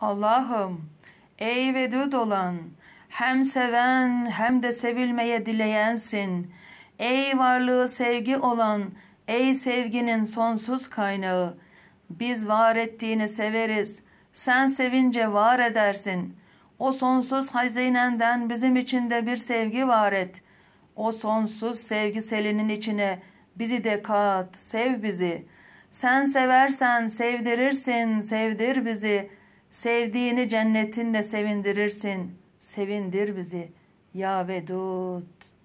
Allah'ım ey vedud olan hem seven hem de sevilmeye dileyensin. Ey varlığı sevgi olan ey sevginin sonsuz kaynağı. Biz var ettiğini severiz. Sen sevince var edersin. O sonsuz hazinenden bizim içinde bir sevgi var et. O sonsuz sevgi selinin içine bizi de kat, sev bizi. Sen seversen sevdirirsin, sevdir bizi.'' Sevdiğini cennetinle sevindirirsin. Sevindir bizi ya Vedud.''